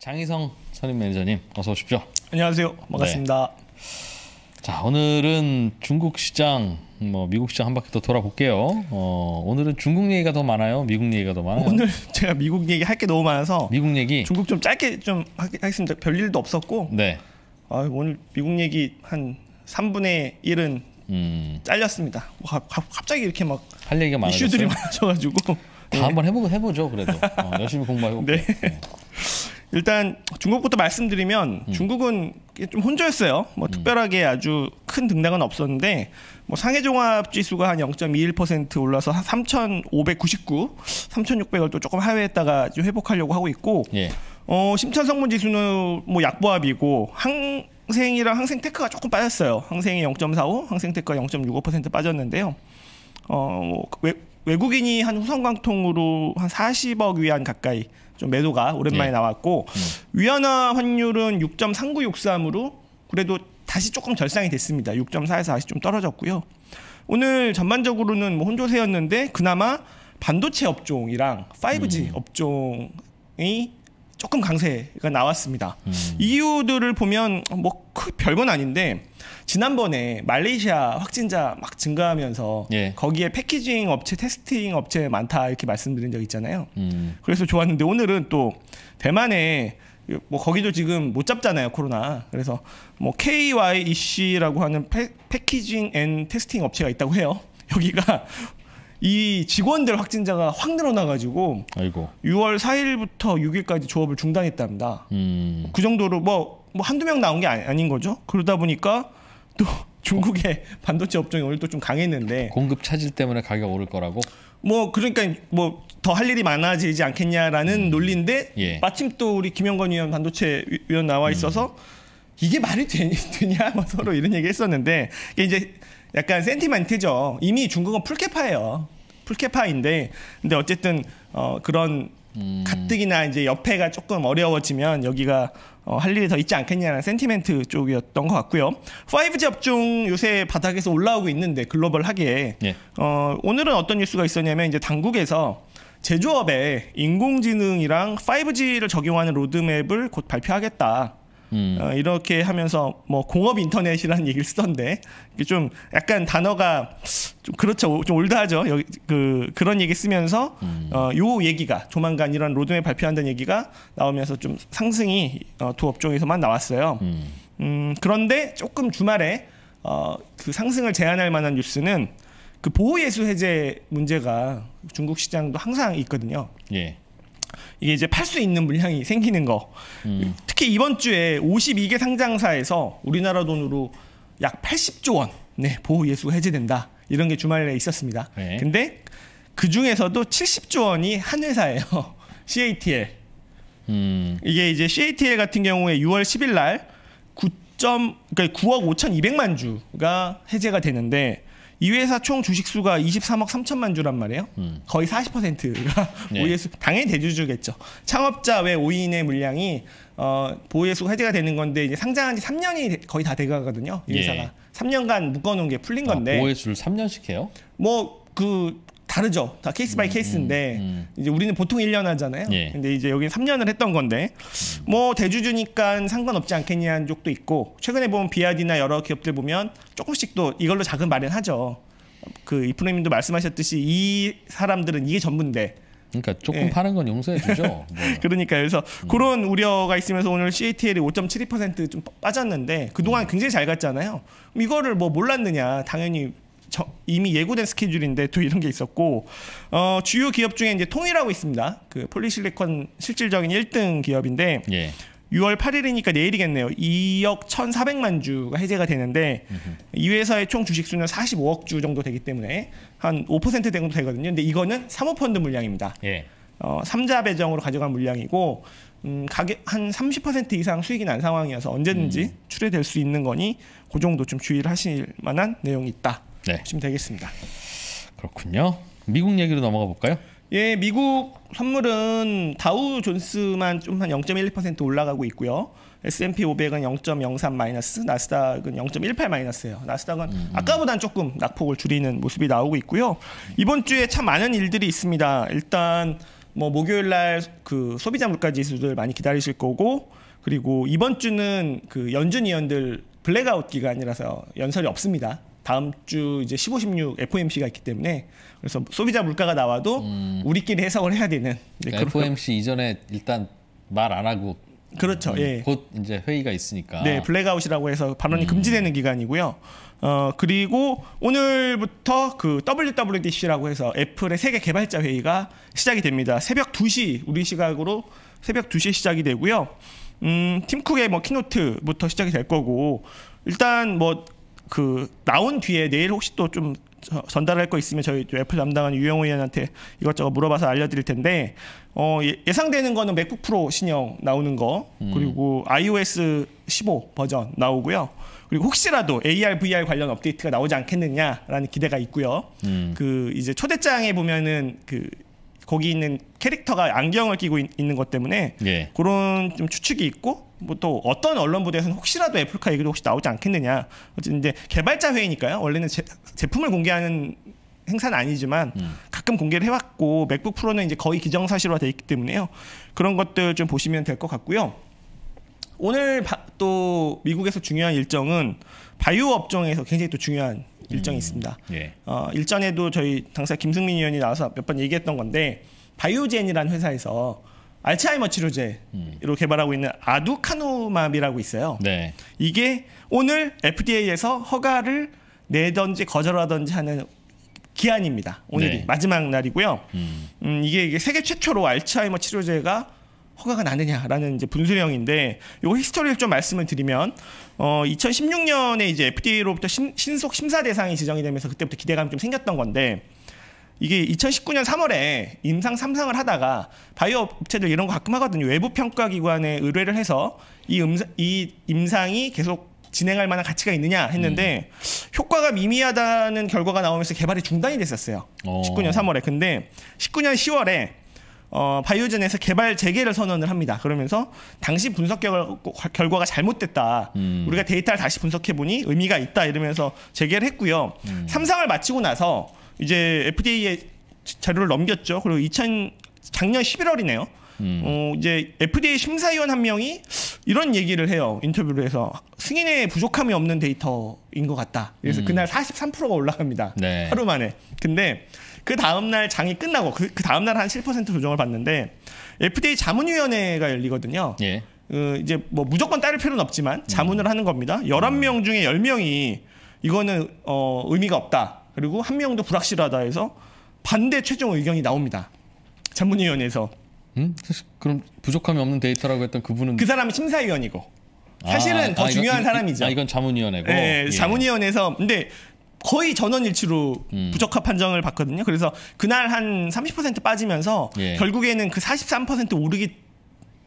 장희성 선임 매니저님 어서 오십시오. 안녕하세요. 네. 반갑습니다. 네. 자 오늘은 중국 시장 뭐 미국 시장 한 바퀴 더 돌아볼게요. 어, 오늘은 중국 얘기가 더 많아요. 미국 얘기가 더 많아요. 오늘 제가 미국 얘기 할 게 너무 많아서 미국 얘기 중국 좀 짧게 좀 하겠습니다. 별 일도 없었고. 네. 아, 오늘 미국 얘기 한 3분의 1은 음. 잘렸습니다. 가, 뭐 갑자기 이렇게 막 할 얘기가 많아 이슈들이 많아져가지고 다 네. 한번 해보 해보죠. 그래도 어, 열심히 공부해볼 네. 네. 일단 중국부터 말씀드리면 음. 중국은 좀혼자였어요뭐 음. 특별하게 아주 큰 등락은 없었는데 뭐 상해 종합 지수가 한 0.21% 올라서 한 3,599, 3,600을 또 조금 하회했다가 회복하려고 하고 있고 예. 어, 심천 성분 지수는 뭐 약보합이고 항생이랑 항생테크가 조금 빠졌어요. 항생이 0.45, 항생테크가 0.65% 빠졌는데요. 어, 뭐 외국인이 한 후성광통으로 한 40억 위안 가까이 좀 매도가 오랜만에 네. 나왔고 음. 위안화 환율은 6.3963으로 그래도 다시 조금 절상이 됐습니다. 6.4에서 다시 좀 떨어졌고요. 오늘 전반적으로는 뭐 혼조세였는데 그나마 반도체 업종이랑 5G 음. 업종이 조금 강세가 나왔습니다. 음. 이유들을 보면 뭐 별건 아닌데 지난번에 말레이시아 확진자 막 증가하면서 예. 거기에 패키징 업체, 테스팅 업체 많다 이렇게 말씀드린 적 있잖아요. 음. 그래서 좋았는데 오늘은 또 대만에 뭐 거기도 지금 못 잡잖아요 코로나 그래서 뭐 KYEC라고 하는 패, 패키징 앤 테스팅 업체가 있다고 해요 여기가 이 직원들 확진자가 확 늘어나가지고 아이고. 6월 4일부터 6일까지 조업을 중단했답니다 음. 그 정도로 뭐, 뭐 한두 명 나온 게아 아닌 거죠 그러다 보니까 또 중국의 반도체 업종이 오늘 또 좀 강했는데 공급 차질 때문에 가격 오를 거라고? 뭐 그러니까 뭐 더 할 일이 많아지지 않겠냐라는 음. 논리인데 예. 마침 또 우리 김영건 위원 반도체 위원 나와 음. 있어서 음. 이게 말이 되냐, 되냐 뭐 서로 이런 얘기 했었는데 이게 이제 약간 센티멘트죠 이미 중국은 풀케파예요풀케파인데 근데 어쨌든 어, 그런 음. 가뜩이나 이제 옆에가 조금 어려워지면 여기가 어, 할 일이 더 있지 않겠냐는 센티멘트 쪽이었던 것 같고요. 5G 업종 요새 바닥에서 올라오고 있는데 글로벌하게 예. 어, 오늘은 어떤 뉴스가 있었냐면 이제 당국에서 제조업에 인공지능이랑 5G를 적용하는 로드맵을 곧 발표하겠다. 음. 어, 이렇게 하면서 뭐 공업 인터넷이라는 얘기를 쓰던데 이게 좀 약간 단어가 좀 그렇죠 좀 올드하죠 여기 그 그런 얘기 쓰면서 음. 어, 요 얘기가 조만간 이런 로드맵 발표한다는 얘기가 나오면서 좀 상승이 어, 두 업종에서만 나왔어요. 음. 음 그런데 조금 주말에 어, 그 상승을 제한할 만한 뉴스는 그 보호예수 해제 문제가 중국 시장도 항상 있거든요. 예. 이게 이제 팔 수 있는 물량이 생기는 거. 음. 특히 이번 주에 52개 상장사에서 우리나라 돈으로 약 80조 원 네, 보호 예수 해제된다. 이런 게 주말에 있었습니다. 네. 근데 그 중에서도 70조 원이 한 회사예요. CATL. 음. 이게 이제 CATL 같은 경우에 6월 10일 날 9. 그러니까 9억 5,200만 주가 해제가 되는데 이 회사 총 주식수가 23억 3천만 주란 말이에요. 음. 거의 40%가 네. 오예수 당연히 대주주겠죠. 창업자 외 5인의 물량이 어, 보호예수가 해제가 되는 건데 이제 상장한 지 3년이 거의 다 돼가거든요. 이 예. 회사가 예. 3년간 묶어놓은 게 풀린 아, 건데 아, 보호예수를 3년씩 해요? 뭐그 다르죠. 다 케이스 바이 음, 케이스인데 음, 음. 이제 우리는 보통 1년 하잖아요. 예. 근데 이제 여기는 3년을 했던 건데 음. 뭐 대주주니까 상관없지 않겠냐는 쪽도 있고 최근에 보면 비아디나 여러 기업들 보면 조금씩 또 이걸로 자금 마련하죠. 그 이프로님도 말씀하셨듯이 이 사람들은 이게 전문인데 그러니까 조금 예. 파는 건 용서해 주죠. 뭐. 그러니까 그래서 음. 그런 우려가 있으면서 오늘 CATL이 5.72%좀 빠졌는데 그동안 음. 굉장히 잘 갔잖아요. 이거를 뭐 몰랐느냐 당연히 저, 이미 예고된 스케줄인데 또 이런 게 있었고 어, 주요 기업 중에 이제 통일하고 있습니다. 그 폴리실리콘 실질적인 1등 기업인데 예. 6월 8일이니까 내일이겠네요. 2억 1,400만 주가 해제가 되는데 으흠. 이 회사의 총 주식 수는 45억 주 정도 되기 때문에 한 5% 정도 되거든요. 근데 이거는 사모펀드 물량입니다. 예. 어, 3자 배정으로 가져간 물량이고 음, 가격 한30% 이상 수익이 난 상황이어서 언제든지 음. 출회될 수 있는 거니 그 정도 좀 주의를 하실 만한 내용이 있다. 네. 보시면 되겠습니다. 그렇군요. 미국 얘기로 넘어가 볼까요? 예, 미국 선물은 다우 존스만 좀 한 0.12% 올라가고 있고요. S&P 500은 0.03 마이너스, 나스닥은 0.18 마이너스예요. 나스닥은 음, 음. 아까보단 조금 낙폭을 줄이는 모습이 나오고 있고요. 이번 주에 참 많은 일들이 있습니다. 일단 뭐 목요일 날그 소비자 물가 지수들 많이 기다리실 거고 그리고 이번 주는 그 연준 위원들 블랙아웃 기간이라서 연설이 없습니다. 다음 주 이제 15, 16 FOMC가 있기 때문에 그래서 소비자 물가가 나와도 음. 우리끼리 해석을 해야 되는 네, 그러니까 FOMC 이전에 일단 말 안 하고 그렇죠. 음, 예. 곧 이제 회의가 있으니까. 네, 블랙아웃이라고 해서 발언이 음. 금지되는 기간이고요. 어 그리고 오늘부터 그 WWDC라고 해서 애플의 세계 개발자 회의가 시작이 됩니다. 새벽 2시 우리 시각으로 새벽 2시에 시작이 되고요. 음, 팀쿡의 뭐 키노트부터 시작이 될 거고 일단 뭐그 나온 뒤에 내일 혹시 또 좀 전달할 거 있으면 저희 애플 담당한 유영호 의원한테 이것저것 물어봐서 알려드릴 텐데 어, 예, 예상되는 거는 맥북 프로 신형 나오는 거 음. 그리고 iOS 15 버전 나오고요. 그리고 혹시라도 AR, VR 관련 업데이트가 나오지 않겠느냐라는 기대가 있고요. 음. 그 이제 초대장에 보면은 그 거기 있는 캐릭터가 안경을 끼고 있, 는것 때문에 예. 그런 좀 추측이 있고 뭐또 어떤 언론 보도에서는 혹시라도 애플카 얘기도 혹시 나오지 않겠느냐. 어쨌든 이제 개발자 회의니까요. 원래는 제, 제품을 공개하는 행사는 아니지만 음. 가끔 공개를 해왔고 맥북 프로는 이제 거의 기정사실화 돼 있기 때문에요. 그런 것들 좀 보시면 될 것 같고요. 오늘 바, 또 미국에서 중요한 일정은 바이오 업종에서 굉장히 또 중요한 일정이 음. 있습니다. 예. 어, 일전에도 저희 당사 김승민 의원이 나와서 몇 번 얘기했던 건데 바이오젠이라는 회사에서 알츠하이머 치료제로 음. 개발하고 있는 아두카누맙이라고 있어요. 네. 이게 오늘 FDA에서 허가를 내던지 거절하던지 하는 기한입니다. 오늘이 네. 마지막 날이고요. 음. 음, 이게, 이게 세계 최초로 알츠하이머 치료제가 허가가 나느냐라는 이제 분수령인데 요 히스토리를 좀 말씀을 드리면 어 2016년에 이제 FDA로부터 신, 신속 심사 대상이 지정이 되면서 그때부터 기대감이 좀 생겼던 건데 이게 2019년 3월에 임상 삼상을 하다가 바이오 업체들 이런 거 가끔 하거든요. 외부 평가 기관에 의뢰를 해서 이, 음사, 이 임상이 계속 진행할 만한 가치가 있느냐 했는데 음. 효과가 미미하다는 결과가 나오면서 개발이 중단이 됐었어요. 어. 19년 3월에. 근데 19년 10월에 어, 바이오젠에서 개발 재개를 선언을 합니다. 그러면서 당시 분석 결과가 잘못됐다. 음. 우리가 데이터를 다시 분석해 보니 의미가 있다 이러면서 재개를 했고요. 음. 삼상을 마치고 나서 이제 FDA에 자료를 넘겼죠. 그리고 2000 작년 11월이네요. 음. 어, 이제 FDA 심사위원 한 명이 이런 얘기를 해요. 인터뷰를 해서 승인에 부족함이 없는 데이터인 것 같다. 그래서 음. 그날 43%가 올라갑니다. 네. 하루 만에. 근데 그 다음날 장이 끝나고 그, 그 다음날 한 7% 조정을 받는데 FDA 자문위원회가 열리거든요. 예. 어, 이제 뭐 무조건 따를 필요는 없지만 자문을 음. 하는 겁니다. 11명 음. 중에 10명이 이거는 어, 의미가 없다. 그리고 한 명도 불확실하다 해서 반대 최종 의견이 나옵니다. 전문위원회에서. 음? 그럼 부족함이 없는 데이터라고 했던 그분은 그 사람은 심사위원이고 사실은 아, 아 더 아, 중요한 이건, 사람이죠. 아, 이건 자문위원회고. 네, 예. 자문위원회에서 근데 거의 전원일치로 음. 부적합 판정을 받거든요. 그래서 그날 한 30% 빠지면서 예. 결국에는 그 43% 오르기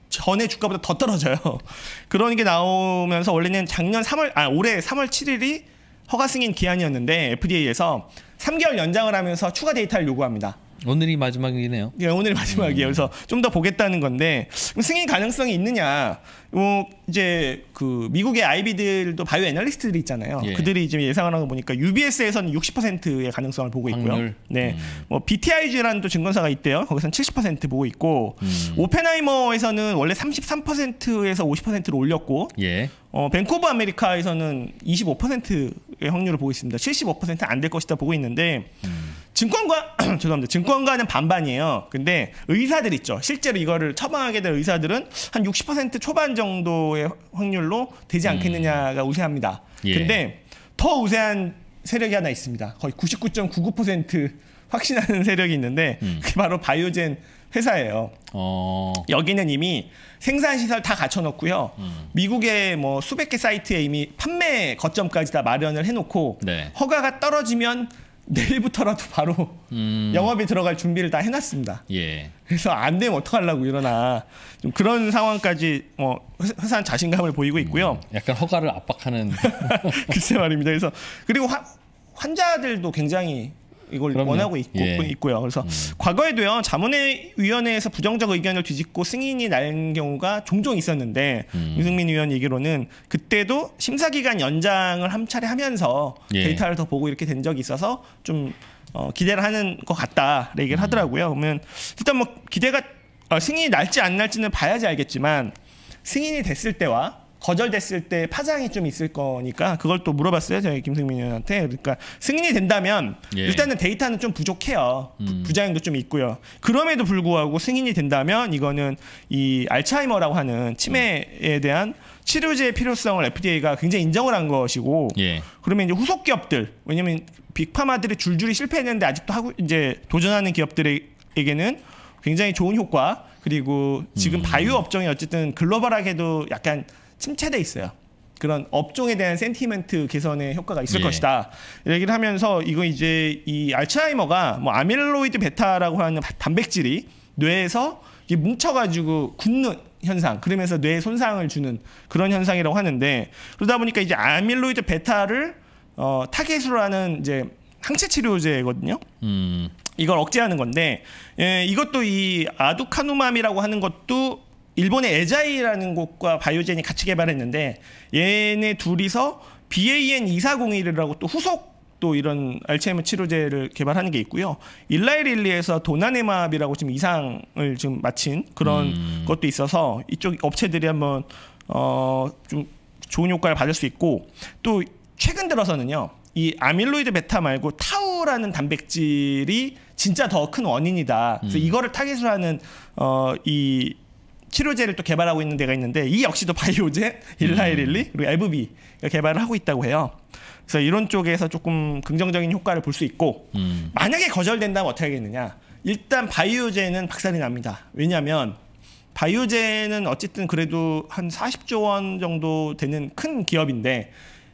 전에 주가보다 더 떨어져요. 그런 게 나오면서 원래는 작년 3월 아 올해 3월 7일이 허가 승인 기한이었는데 FDA에서 3개월 연장을 하면서 추가 데이터를 요구합니다. 오늘이 마지막이네요. 예, 오늘이 마지막이에요. 음. 그래서 좀 더 보겠다는 건데 승인 가능성이 있느냐? 뭐 이제 그 미국의 아이비들도 바이오 애널리스트들이 있잖아요. 예. 그들이 지금 예상하는 거 보니까 UBS에서는 60%의 가능성을 보고 있고요. 확률. 네, 음. 뭐 BTIG라는 또 증권사가 있대요. 거기서는 70% 보고 있고 음. 오펜하이머에서는 원래 33%에서 50%로 올렸고, 예. 어, 벤쿠버 아메리카에서는 25%의 확률을 보고 있습니다. 75%안 될 것이다 보고 있는데. 음. 증권과 죄송합니다. 증권과는 반반이에요. 근데 의사들 있죠. 실제로 이거를 처방하게 된 의사들은 한 60% 초반 정도의 확률로 되지 않겠느냐가 음. 우세합니다. 예. 근데 더 우세한 세력이 하나 있습니다. 거의 99.99% 확신하는 세력이 있는데 음. 그게 바로 바이오젠 회사예요. 어... 여기는 이미 생산 시설 다 갖춰놓고요. 음. 미국의 뭐 수백 개 사이트에 이미 판매 거점까지 다 마련을 해놓고 네. 허가가 떨어지면 내일부터라도 바로 음. 영업이 들어갈 준비를 다 해놨습니다. 예. 그래서 안 되면 어떡하려고 일어나. 좀 그런 상황까지 뭐 회사는 자신감을 보이고 있고요. 음. 약간 허가를 압박하는. 글쎄 말입니다. 그래서 그리고 화, 환자들도 굉장히 이걸 그럼요. 원하고 있고, 예. 있고요. 그래서 음. 과거에도요 자문위원회에서 부정적 의견을 뒤집고 승인이 난 경우가 종종 있었는데 음. 유승민 위원 얘기로는 그때도 심사기간 연장을 한 차례 하면서 예. 데이터를 더 보고 이렇게 된 적이 있어서 좀 어, 기대를 하는 것 같다 얘기를 음. 하더라고요. 그러면 일단 뭐 기대가 어, 승인이 날지 안 날지는 봐야지 알겠지만 승인이 됐을 때와 거절됐을 때 파장이 좀 있을 거니까 그걸 또 물어봤어요 저희 김승민 의원한테 그러니까 승인이 된다면 예. 일단은 데이터는 좀 부족해요 음. 부작용도 좀 있고요 그럼에도 불구하고 승인이 된다면 이거는 이 알츠하이머라고 하는 치매에 대한 치료제의 필요성을 FDA가 굉장히 인정을 한 것이고 예. 그러면 이제 후속 기업들 왜냐면 빅파마들이 줄줄이 실패했는데 아직도 하고 이제 도전하는 기업들에게는 굉장히 좋은 효과 그리고 지금 음. 바이오 업종이 어쨌든 글로벌하게도 약간 침체돼 있어요. 그런 업종에 대한 센티멘트 개선의 효과가 있을 예. 것이다. 얘기를 하면서 이거 이제 이 알츠하이머가 뭐 아밀로이드 베타라고 하는 단백질이 뇌에서 뭉쳐가지고 굳는 현상, 그러면서 뇌에 손상을 주는 그런 현상이라고 하는데 그러다 보니까 이제 아밀로이드 베타를 어, 타겟으로 하는 이제 항체 치료제거든요. 음. 이걸 억제하는 건데 예, 이것도 이 아두카누맘이라고 하는 것도 일본의 에자이라는 곳과 바이오젠이 같이 개발했는데 얘네 둘이서 BAN 2401이라고 또 후속 또 이런 알츠하이머 치료제를 개발하는 게 있고요. 일라이릴리에서 도나네마비라고 지금 이상을 지금 마친 그런 음. 것도 있어서 이쪽 업체들이 한번 어 좀 좋은 효과를 받을 수 있고 또 최근 들어서는요. 이 아밀로이드 베타 말고 타우라는 단백질이 진짜 더 큰 원인이다. 그래서 음. 이거를 타겟으로 하는 어이 치료제를 또 개발하고 있는 데가 있는데 이 역시도 바이오제 일라이릴리 음. 그리고 엘브비가 개발을 하고 있다고 해요. 그래서 이런 쪽에서 조금 긍정적인 효과를 볼 수 있고 음. 만약에 거절된다면 어떻게 하겠느냐? 일단 바이오제는 박살이 납니다. 왜냐하면 바이오제는 어쨌든 그래도 한 40조 원 정도 되는 큰 기업인데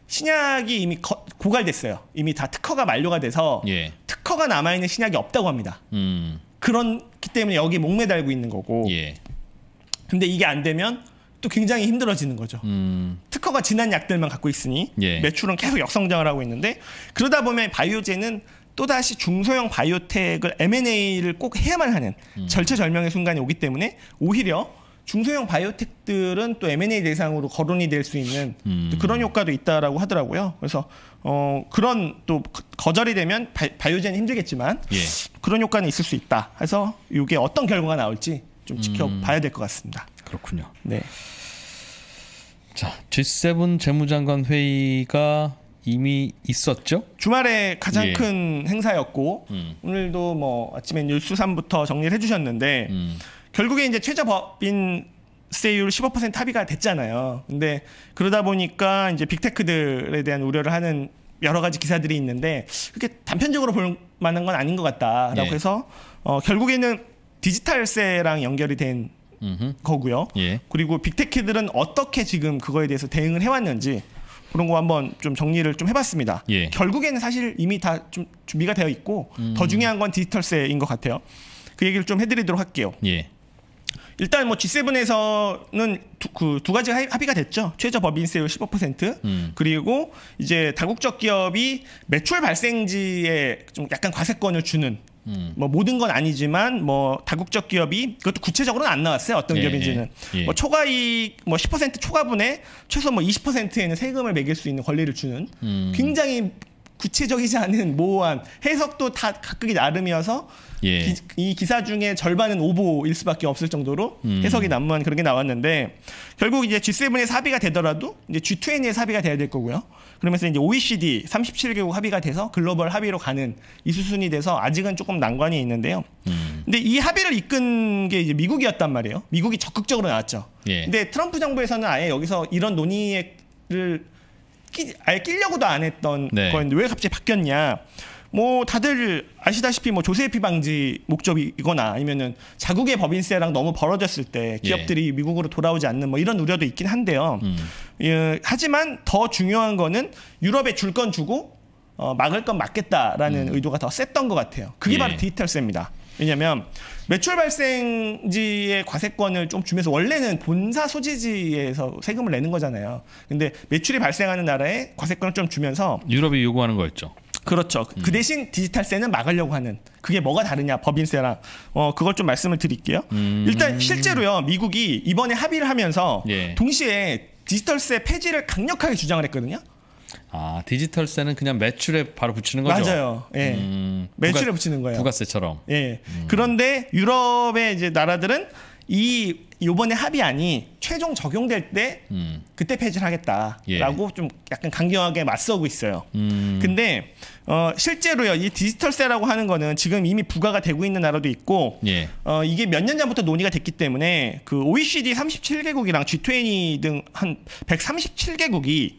신약이 이미 거, 고갈됐어요. 이미 다 특허가 만료가 돼서 예. 특허가 남아 있는 신약이 없다고 합니다. 음. 그렇기 때문에 여기 목매달고 있는 거고 예. 근데 이게 안 되면 또 굉장히 힘들어지는 거죠. 음. 특허가 지난 약들만 갖고 있으니 예. 매출은 계속 역성장을 하고 있는데 그러다 보면 바이오제는 또다시 중소형 바이오텍을 M&A를 꼭 해야만 하는 음. 절체절명의 순간이 오기 때문에 오히려 중소형 바이오텍들은 또 M&A 대상으로 거론이 될 수 있는 음. 그런 효과도 있다라고 하더라고요. 그래서 어, 그런 또 거절이 되면 바, 바이오제는 힘들겠지만 예. 그런 효과는 있을 수 있다. 그래서 이게 어떤 결과가 나올지 좀 지켜봐야 될 것 같습니다. 그렇군요. 네. 자, G7 재무장관 회의가 이미 있었죠? 주말에 가장 예. 큰 행사였고 음. 오늘도 뭐 아침에 뉴스삼부터 정리를 해주셨는데 음. 결국에 이제 최저법인 세율 15% 합의가 됐잖아요. 근데 그러다 보니까 이제 빅테크들에 대한 우려를 하는 여러 가지 기사들이 있는데 그렇게 단편적으로 볼 만한 건 아닌 것 같다라고 예. 해서 어, 결국에는 디지털세랑 연결이 된 음흠. 거고요. 예. 그리고 빅테크들은 어떻게 지금 그거에 대해서 대응을 해왔는지 그런 거 한번 좀 정리를 좀 해봤습니다. 예. 결국에는 사실 이미 다 좀 준비가 되어 있고 음. 더 중요한 건 디지털세인 것 같아요. 그 얘기를 좀 해드리도록 할게요. 예. 일단 뭐 G7에서는 두, 그두 가지 합의가 됐죠. 최저 법인세율 15% 음. 그리고 이제 다국적 기업이 매출 발생지에 좀 약간 과세권을 주는 음. 뭐 모든 건 아니지만 뭐 다국적 기업이 그것도 구체적으로는 안 나왔어요 어떤 예, 기업인지는 예, 예. 뭐 초과이익 뭐10% 초과분에 최소 뭐 20%에는 세금을 매길 수 있는 권리를 주는 음. 굉장히 구체적이지 않은 모호한 해석도 다 각각이 나름이어서 예. 기, 이 기사 중에 절반은 오보일 수밖에 없을 정도로 음. 해석이 난무한 그런 게 나왔는데 결국 이제 g 7의사비가 되더라도 이제 g 2 0의사비가 돼야 될 거고요. 그러면서 이제 OECD 37개국 합의가 돼서 글로벌 합의로 가는 이 수순이 돼서 아직은 조금 난관이 있는데요. 음. 근데 이 합의를 이끈 게 이제 미국이었단 말이에요. 미국이 적극적으로 나왔죠. 예. 근데 트럼프 정부에서는 아예 여기서 이런 논의를 끼, 아예 끼려고도 안 했던 네. 거였는데 왜 갑자기 바뀌었냐. 뭐 다들 아시다시피 뭐 조세 피 방지 목적이거나 아니면은 자국의 법인세랑 너무 벌어졌을 때 예. 기업들이 예. 미국으로 돌아오지 않는 뭐 이런 우려도 있긴 한데요. 음. 예, 하지만 더 중요한 거는 유럽에 줄 건 주고 어, 막을 건 막겠다라는 음. 의도가 더 셌던 것 같아요. 그게 예. 바로 디지털세입니다. 왜냐하면 매출 발생지의 과세권을 좀 주면서 원래는 본사 소지지에서 세금을 내는 거잖아요. 근데 매출이 발생하는 나라에 과세권을 좀 주면서 유럽이 요구하는 거였죠. 그렇죠. 그 음. 그 대신 디지털세는 막으려고 하는 그게 뭐가 다르냐 법인세랑 어 그걸 좀 말씀을 드릴게요. 음. 일단 실제로요 미국이 이번에 합의를 하면서 예. 동시에 디지털세 폐지를 강력하게 주장을 했거든요. 아 디지털세는 그냥 매출에 바로 붙이는 거죠? 맞아요. 예, 음, 매출에 부가, 붙이는 거예요. 부가세처럼. 예. 음. 그런데 유럽의 이제 나라들은 이 요번에 합의안이 최종 적용될 때 음. 그때 폐지를 하겠다라고 예. 좀 약간 강경하게 맞서고 있어요. 음. 근데 어 실제로요 이 디지털세라고 하는 거는 지금 이미 부과가 되고 있는 나라도 있고 예. 어 이게 몇 년 전부터 논의가 됐기 때문에 그 OECD 37개국이랑 G20 등 한 137개국이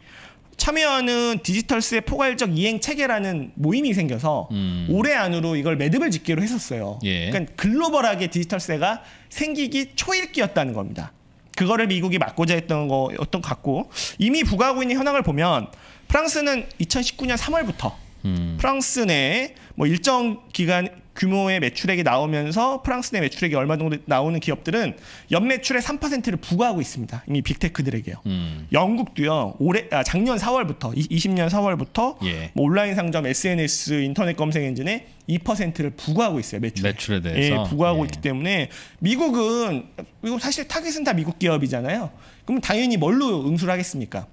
참여하는 디지털스의 포괄적 이행 체계라는 모임이 생겨서 음. 올해 안으로 이걸 매듭을 짓기로 했었어요. 예. 그러니까 글로벌하게 디지털스가 생기기 초일기였다는 겁니다. 그거를 미국이 막고자 했던 거 어떤 같고 이미 부과하고 있는 현황을 보면 프랑스는 2019년 3월부터 음. 프랑스 내뭐 일정 기간 규모의 매출액이 나오면서 프랑스 내 매출액이 얼마 정도 나오는 기업들은 연매출의 3%를 부과하고 있습니다. 이미 빅테크들에게요. 음. 영국도요. 올해 아, 작년 4월부터 20년 4월부터 예. 뭐 온라인 상점, SNS, 인터넷 검색 엔진에 2%를 부과하고 있어요. 매출에, 매출에 대해서 예, 부과하고 예. 있기 때문에 미국은 이거 사실 타겟은 다 미국 기업이잖아요. 그럼 당연히 뭘로 응수를 하겠습니까?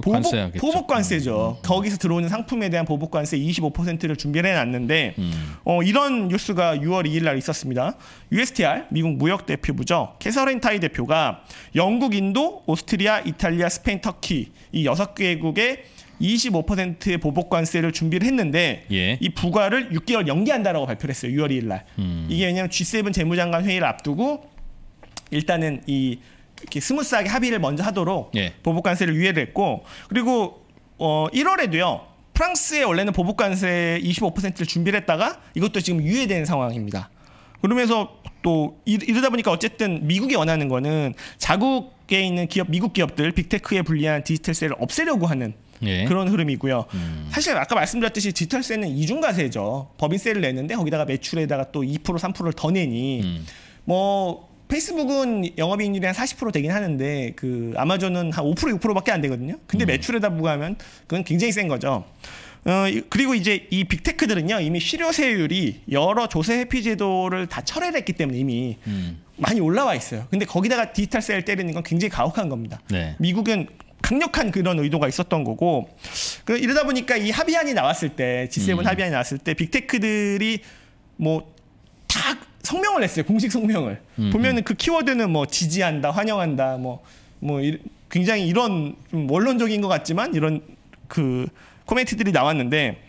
보복, 관세야겠죠. 보복 관세죠. 음, 음. 거기서 들어오는 상품에 대한 보복 관세 25%를 준비를 해놨는데 음. 어, 이런 뉴스가 6월 2일 날 있었습니다. USTR 미국 무역 대표부죠. 캐서렌타이 대표가 영국, 인도, 오스트리아, 이탈리아, 스페인, 터키 이 여섯 개국의 25%의 보복 관세를 준비를 했는데 예. 이 부과를 6개월 연기한다라고 발표를 했어요. 6월 2일 날. 음. 이게 왜냐면 하하 G7 재무장관 회의를 앞두고 일단은 이 이렇게 스무스하게 합의를 먼저 하도록 예. 보복관세를 유예를 했고 그리고 어 1월에도요. 프랑스에 원래는 보복관세 25%를 준비를 했다가 이것도 지금 유예된 상황입니다. 그러면서 또 이러다 보니까 어쨌든 미국이 원하는 거는 자국에 있는 기업 미국 기업들 빅테크에 불리한 디지털세를 없애려고 하는 예. 그런 흐름이고요. 음. 사실 아까 말씀드렸듯이 디지털세는 이중과세죠. 법인세를 내는데 거기다가 매출에다가 또 2% 3%를 더 내니 음. 뭐 페이스북은 영업이익률이 한 40% 되긴 하는데 그 아마존은 한 5% 6%밖에 안 되거든요. 근데 음. 매출에다 부과하면 그건 굉장히 센 거죠. 어, 그리고 이제 이 빅테크들은요 이미 실효세율이 여러 조세 회피 제도를 다 철회를 했기 때문에 이미 음. 많이 올라와 있어요. 근데 거기다가 디지털 세를 때리는 건 굉장히 가혹한 겁니다. 네. 미국은 강력한 그런 의도가 있었던 거고 그 이러다 보니까 이 합의안이 나왔을 때 G7 음. 합의안이 나왔을 때 빅테크들이 뭐다 성명을 냈어요. 공식 성명을. 음. 보면은 음. 그 키워드는 뭐 지지한다, 환영한다, 뭐, 뭐, 이, 굉장히 이런 좀 원론적인 것 같지만 이런 그 코멘트들이 나왔는데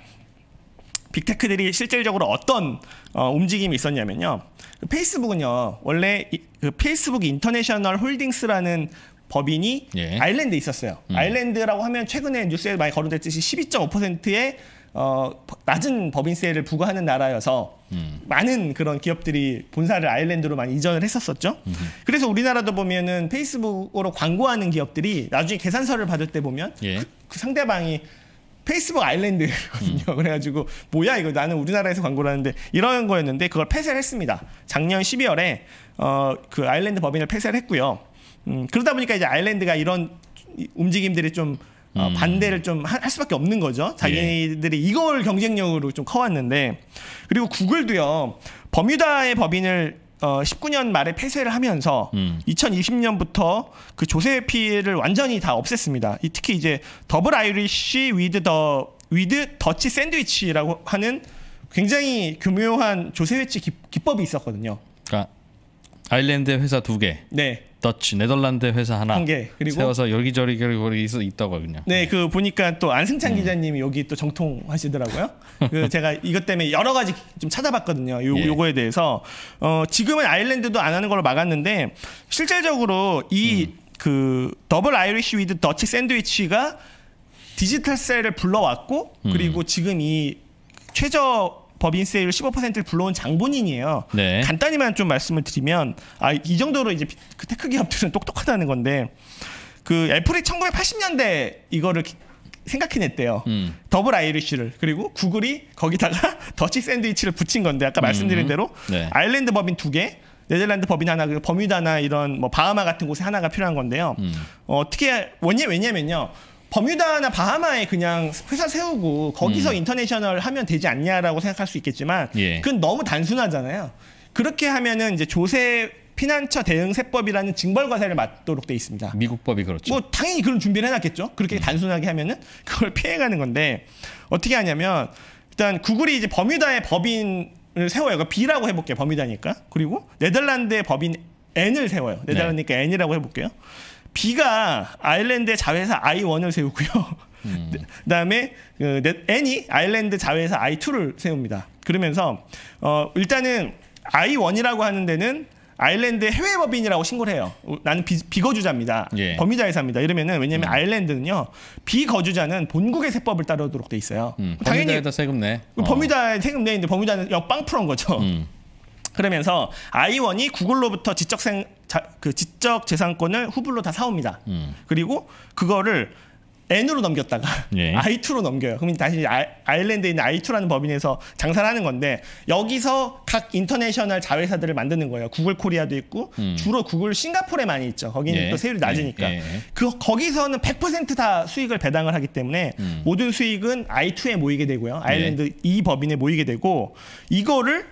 빅테크들이 실질적으로 어떤 어, 움직임이 있었냐면요. 그 페이스북은요, 원래 이, 그 페이스북 인터내셔널 홀딩스라는 법인이 예. 아일랜드에 있었어요. 음. 아일랜드라고 하면 최근에 뉴스에 많이 거론됐듯이 12.5%의 어, 낮은 법인세를 부과하는 나라여서 음. 많은 그런 기업들이 본사를 아일랜드로 많이 이전을 했었었죠. 음. 그래서 우리나라도 보면은 페이스북으로 광고하는 기업들이 나중에 계산서를 받을 때 보면 예. 그, 그 상대방이 페이스북 아일랜드거든요. 음. 그래가지고 뭐야 이거 나는 우리나라에서 광고를 하는데 이런 거였는데 그걸 폐쇄를 했습니다. 작년 12월에 어, 그 아일랜드 법인을 폐쇄를 했고요. 음, 그러다 보니까 이제 아일랜드가 이런 움직임들이 좀 어, 음. 반대를 좀 할 수밖에 없는 거죠. 자기들이 예. 이걸 경쟁력으로 좀 커왔는데 그리고 구글도요 버뮤다의 법인을 어, 19년 말에 폐쇄를 하면서 음. 2020년부터 그 조세피를 완전히 다 없앴습니다. 이, 특히 이제 더블 아이리쉬 위드 더 위드 더치 샌드위치라고 하는 굉장히 교묘한 조세 회치 기, 법이 있었거든요. 그러니까 아일랜드 회사 두 개. 네. 더치 네덜란드 회사 하나 한 개. 그리고 세워서 여기저기 거기저기 있다고 그냥. 네, 그 보니까 또 안승찬 음. 기자님이 여기 또 정통 하시더라고요. 그 제가 이것 때문에 여러 가지 좀 찾아봤거든요. 요, 예. 요거에 대해서 어, 지금은 아일랜드도 안 하는 걸로 막았는데 실질적으로 이그 음. 그 더블 아이리시 위드 더치 샌드위치가 디지털 셀을 불러왔고 음. 그리고 지금 이 최저 법인세율 15%를 불러온 장본인이에요. 네. 간단히만 좀 말씀을 드리면 아 이 정도로 이제 그 테크 기업들은 똑똑하다는 건데 그 애플이 1980년대 이거를 생각해냈대요. 음. 더블 아이리쉬를 그리고 구글이 거기다가 더치 샌드위치를 붙인 건데 아까 말씀드린 음. 대로 네. 아일랜드 법인 두 개, 네덜란드 법인 하나, 그리고 버뮤다나 이런 뭐 바하마 같은 곳에 하나가 필요한 건데요. 음. 어, 떻게 원예 왜냐면요. 버뮤다나 바하마에 그냥 회사 세우고 거기서 음. 인터내셔널 하면 되지 않냐라고 생각할 수 있겠지만 예. 그건 너무 단순하잖아요. 그렇게 하면은 이제 조세 피난처 대응 세법이라는 징벌 과세를 맞도록 돼 있습니다. 미국 법이 그렇죠. 뭐 당연히 그런 준비를 해놨겠죠. 그렇게 음. 단순하게 하면은 그걸 피해가는 건데 어떻게 하냐면 일단 구글이 이제 버뮤다의 법인을 세워요. 그 B라고 해볼게요. 버뮤다니까. 그리고 네덜란드의 법인 N을 세워요. 네. 네덜란드니까 네. N이라고 해볼게요. B가 아일랜드 자회사 I1을 세우고요. 음. 네, 그다음에 그 N이 아일랜드 자회사 I2를 세웁니다. 그러면서 어, 일단은 I1이라고 하는 데는 아일랜드 해외 법인이라고 신고를 해요. 나는 비, 거주자입니다 예. 범위자회사입니다. 이러면은 왜냐면 하 음. 아일랜드는요. 비거주자는 본국의 세법을 따르도록 돼 있어요. 음. 당연히 범위자에다 세금 내. 그 어. 범위자에 세금 내는데 범위자는 빵 풀은 거죠. 음. 그러면서 아이원이 구글로부터 지적생 자, 그 지적 재산권을 후불로 다 사옵니다. 음. 그리고 그거를 N으로 넘겼다가 예. I2로 넘겨요. 그럼면 다시 아, 아일랜드에 있는 I2라는 법인에서 장사를 하는 건데 여기서 각 인터내셔널 자회사들을 만드는 거예요. 구글 코리아도 있고 음. 주로 구글 싱가포르에 많이 있죠. 거기는 예. 또 세율이 낮으니까. 예. 예, 예. 그 거기서는 100%다 수익을 배당을 하기 때문에 음. 모든 수익은 I2에 모이게 되고요. 아일랜드 예. 이 법인에 모이게 되고 이거를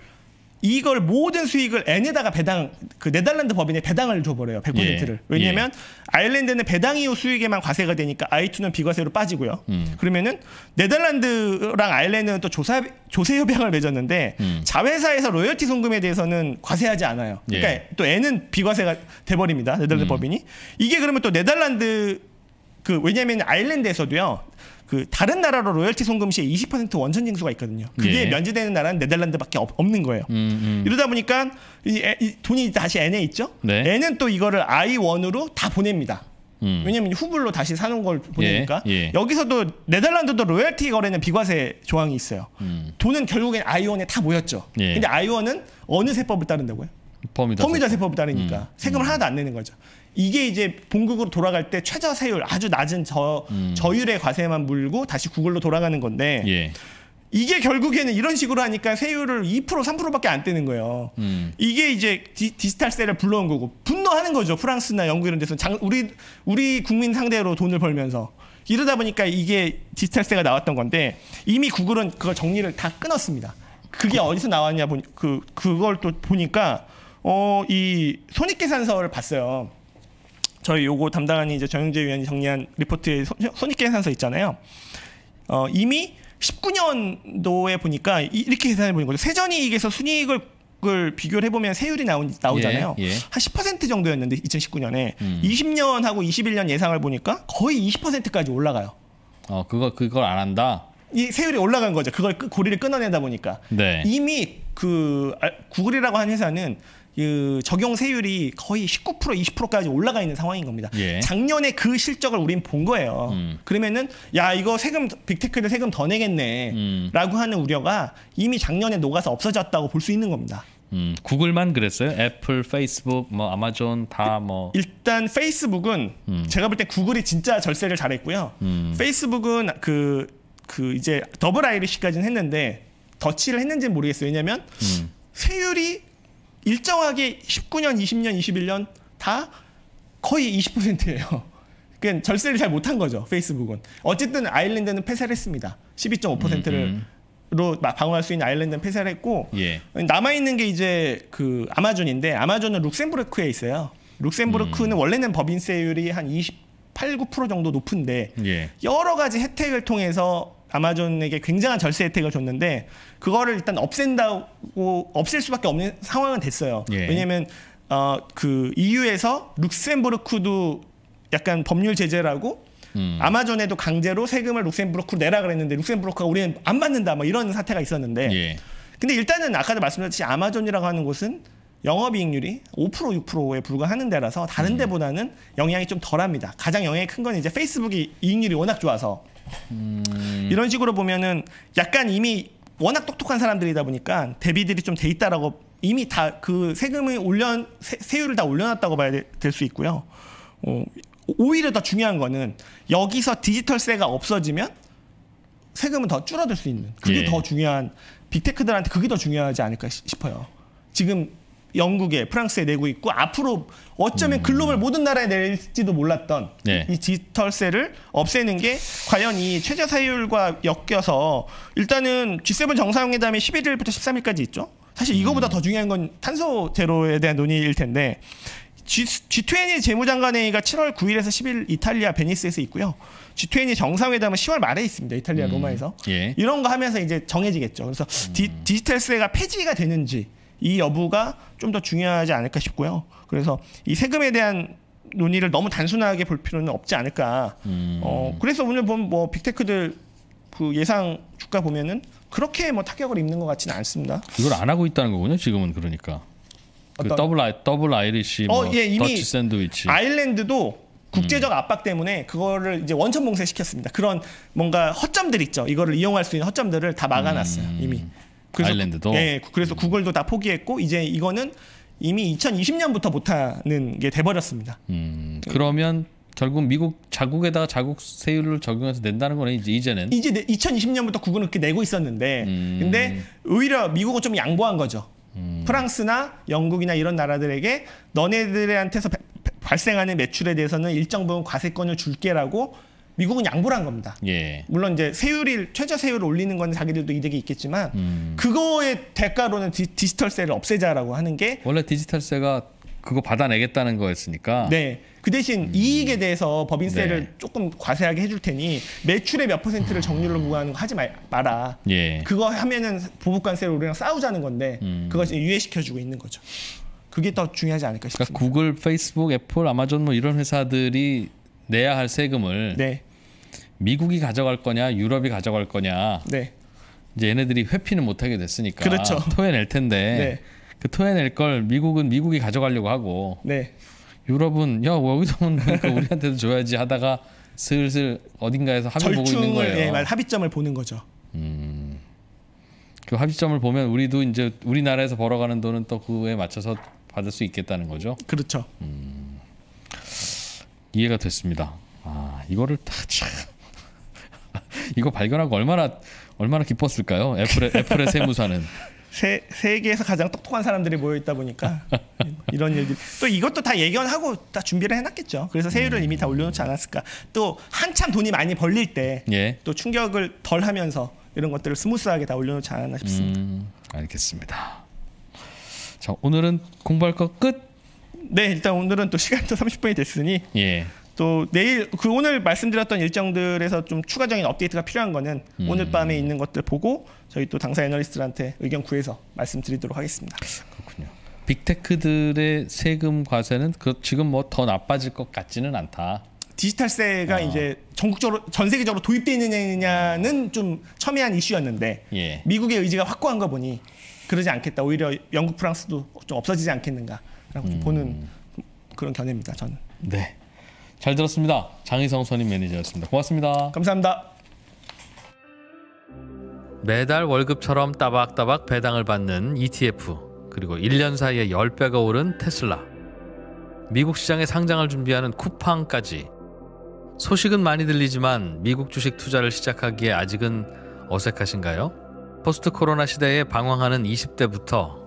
이걸 모든 수익을 N에다가 배당 그 네덜란드 법인에 배당을 줘버려요 100%를 예. 왜냐하면 예. 아일랜드는 배당 이후 수익에만 과세가 되니까 I2는 비과세로 빠지고요 음. 그러면은 네덜란드랑 아일랜드는 또 조사, 조세 협약을 맺었는데 음. 자회사에서 로열티 송금에 대해서는 과세하지 않아요 그러니까 예. 또 N은 비과세가 돼버립니다 네덜란드 음. 법인이 이게 그러면 또 네덜란드 그 왜냐하면 아일랜드에서도요 그 다른 나라로 로열티 송금 시에 20% 원천 징수가 있거든요. 그게 예. 면제되는 나라는 네덜란드밖에 없, 는 거예요. 음, 음. 이러다 보니까 이, 이, 돈이 다시 N에 있죠. 네. N은 또 이거를 I1으로 다 보냅니다. 음. 왜냐면 후불로 다시 사는 걸 보내니까 예, 예. 여기서도 네덜란드도 로열티 거래는 비과세 조항이 있어요. 음. 돈은 결국엔 아이원에 다 모였죠. 예. 근데 아이원은 어느 세법을 따른다고요? 범위자, 세법을 따르니까 음. 세금을 음. 하나도 안 내는 거죠. 이게 이제 본국으로 돌아갈 때 최저세율 아주 낮은 저 음. 저율의 과세만 물고 다시 구글로 돌아가는 건데 예. 이게 결국에는 이런 식으로 하니까 세율을 2% 3%밖에 안되는 거예요. 음. 이게 이제 디, 지털세를 불러온 거고 분노하는 거죠. 프랑스나 영국 이런 데서 장, 우리 우리 국민 상대로 돈을 벌면서 이러다 보니까 이게 디지털세가 나왔던 건데 이미 구글은 그걸 정리를 다 끊었습니다. 그게 어디서 나왔냐 보니 그 그걸 또 보니까 어 이 손익계산서를 봤어요. 저희 요거 담당하는 이제 정영재 위원이 정리한 리포트에 손익계산서 있잖아요. 어, 이미 19년도에 보니까 이렇게 이 계산해 보는 거죠. 세전이익에서 순이익을 을 비교를 해보면 세율이 나오, 나오잖아요. 예, 예. 한10% 정도였는데 2019년에 음. 20년하고 21년 예상을 보니까 거의 20%까지 올라가요. 어, 그거 그걸 안 한다. 이 세율이 올라간 거죠. 그걸 고리를 끊어내다 보니까 네. 이미 그 아, 구글이라고 한 회사는 그 적용 세율이 거의 19% 20%까지 올라가 있는 상황인 겁니다. 예. 작년에 그 실적을 우린 본 거예요. 음. 그러면은 야 이거 세금 빅테크들 세금 더 내겠네라고 음. 하는 우려가 이미 작년에 녹아서 없어졌다고 볼 수 있는 겁니다. 음, 구글만 그랬어요? 애플, 페이스북, 뭐 아마존 다 뭐. 일단 페이스북은 음. 제가 볼 때 구글이 진짜 절세를 잘했고요. 음. 페이스북은 그, 그 이제 더블 아이리시까지는 했는데 더치를 했는지는 모르겠어요. 왜냐면 음. 세율이 일정하게 19년, 20년, 21년 다 거의 20%예요. 그러 절세를 잘 못한 거죠. 페이스북은. 어쨌든 아일랜드는 폐쇄를 했습니다. 12.5%를 음, 음. 로 방어할 수 있는 아일랜드는 폐쇄를 했고 예. 남아 있는 게 이제 그 아마존인데 아마존은 룩셈부르크에 있어요. 룩셈부르크는 음. 원래는 법인세율이 한 28, 9% 정도 높은데 예. 여러 가지 혜택을 통해서 아마존에게 굉장한 절세 혜택을 줬는데 그거를 일단 없앤다고 없앨 수밖에 없는 상황은 됐어요. 예. 왜냐하면 어, 그 EU에서 룩셈부르크도 약간 법률 제재라고 음. 아마존에도 강제로 세금을 룩셈부르크 내라 그랬는데 룩셈부르크가 우리는 안 받는다 뭐 이런 사태가 있었는데 예. 근데 일단은 아까도 말씀드렸듯이 아마존이라고 하는 곳은 영업이익률이 5% 6%에 불과하는 데라서 다른 음. 데보다는 영향이 좀 덜합니다. 가장 영향이 큰 건 이제 페이스북이 이익률이 워낙 좋아서 음... 이런 식으로 보면은 약간 이미 워낙 똑똑한 사람들이다 보니까 대비들이 좀 돼 있다라고 이미 다 그 세금을 올려 세, 율을다 올려놨다고 봐야 될 수 있고요. 어, 오히려 더 중요한 거는 여기서 디지털세가 없어지면 세금은 더 줄어들 수 있는 그게 예. 더 중요한 빅테크들한테 그게 더 중요하지 않을까 싶어요. 지금 영국에 프랑스에 내고 있고 앞으로 어쩌면 음. 글로벌 모든 나라에 낼지도 몰랐던 네. 이 디지털세를 없애는 게 과연 이 최저 사유율과 엮여서 일단은 G7 정상회담이 11일부터 13일까지 있죠. 사실 이거보다 음. 더 중요한 건 탄소 제로에 대한 논의일 텐데 G, G20 재무장관회의가 7월 9일에서 10일 이탈리아 베니스에서 있고요. G20 정상회담은 10월 말에 있습니다. 이탈리아 음. 로마에서. 예. 이런 거 하면서 이제 정해지겠죠. 그래서 음. 디, 디지털세가 폐지가 되는지 이 여부가 좀 더 중요하지 않을까 싶고요. 그래서 이 세금에 대한 논의를 너무 단순하게 볼 필요는 없지 않을까. 음. 어, 그래서 오늘 보면 뭐 빅테크들 그 예상 주가 보면은 그렇게 뭐 타격을 입는 것 같지는 않습니다. 이걸 안 하고 있다는 거군요. 지금은 그러니까. 그 더블 아이 더블 아이리시 어, 뭐 예, 이미 더치 샌드위치 아일랜드도 국제적 음. 압박 때문에 그거를 이제 원천 봉쇄시켰습니다. 그런 뭔가 허점들 있죠. 이거를 이용할 수 있는 허점들을 다 막아놨어요. 음. 이미. 그래서, 아일랜드도. 예, 그래서 음. 구글도 다 포기했고 이제 이거는 이미 2020년부터 못하는 게 돼버렸습니다. 음, 그러면 결국 미국 자국에다가 자국 세율을 적용해서 낸다는 거네 이제 이제는 이제 2020년부터 구글은 그렇게 내고 있었는데 음. 근데 오히려 미국은 좀 양보한 거죠. 음. 프랑스나 영국이나 이런 나라들에게 너네들한테서 발생하는 매출에 대해서는 일정 부분 과세권을 줄게라고 미국은 양보를 한 겁니다. 예. 물론 이제 세율을 최저 세율을 올리는 건 자기들도 이득이 있겠지만 음. 그거의 대가로는 디, 지털세를 없애자라고 하는 게 원래 디지털세가 그거 받아내겠다는 거였으니까. 네. 그 대신 음. 이익에 대해서 법인세를 네. 조금 과세하게 해줄 테니 매출의 몇 퍼센트를 정률로 무관하는거 하지 말, 마라. 예. 그거 하면은 보부관세를 우리랑 싸우자는 건데 음. 그것을 유예시켜주고 있는 거죠. 그게 더 중요하지 않을까 그러니까 싶습니다. 그러니까 구글, 페이스북, 애플, 아마존 뭐 이런 회사들이 내야 할 세금을 네. 미국이 가져갈 거냐 유럽이 가져갈 거냐 네. 이제 얘네들이 회피는 못하게 됐으니까 그렇죠. 토해낼 텐데 네. 그 토해낼 걸 미국은 미국이 가져가려고 하고 네. 유럽은 야 여기서 오니까 뭐 그러니까 우리한테도 줘야지 하다가 슬슬 어딘가에서 합의 보고 있는 거예요. 예, 말 합의점을 보는 거죠. 음, 그 합의점을 보면 우리도 이제 우리나라에서 벌어가는 돈은 또 그에 맞춰서 받을 수 있겠다는 거죠. 그렇죠. 음. 이해가 됐습니다. 아 이거를 다 이거 발견하고 얼마나 얼마나 기뻤을까요? 애플의 애플의 세무사는 세, 세계에서 가장 똑똑한 사람들이 모여 있다 보니까 이런 일들 또 이것도 다 예견하고 다 준비를 해놨겠죠. 그래서 세율을 음. 이미 다 올려놓지 않았을까. 또 한참 돈이 많이 벌릴 때또 예. 충격을 덜하면서 이런 것들을 스무스하게 다 올려놓지 않았나 싶습니다. 음, 알겠습니다. 자 오늘은 공부할 거 끝. 네, 일단 오늘은 또 시간도 30분이 됐으니 예. 또 내일 그 오늘 말씀드렸던 일정들에서 좀 추가적인 업데이트가 필요한 거는 음. 오늘 밤에 있는 것들 보고 저희 또 당사 애널리스트들한테 의견 구해서 말씀드리도록 하겠습니다. 그렇군요. 빅테크들의 세금 과세는 그 지금 뭐 더 나빠질 것 같지는 않다. 디지털세가 어. 아. 이제 전국적으로 전 세계적으로 도입돼 있느냐는 좀 첨예한 이슈였는데 예. 미국의 의지가 확고한 거 보니 그러지 않겠다. 오히려 영국, 프랑스도 좀 없어지지 않겠는가. 라고 음. 보는 그런 견해입니다. 저는. 네. 잘 들었습니다. 장희성 선임 매니저였습니다. 고맙습니다. 감사합니다. 매달 월급처럼 따박따박 배당을 받는 ETF 그리고 1년 사이에 10배가 오른 테슬라 미국 시장에 상장을 준비하는 쿠팡까지 소식은 많이 들리지만 미국 주식 투자를 시작하기에 아직은 어색하신가요? 포스트 코로나 시대에 방황하는 20대부터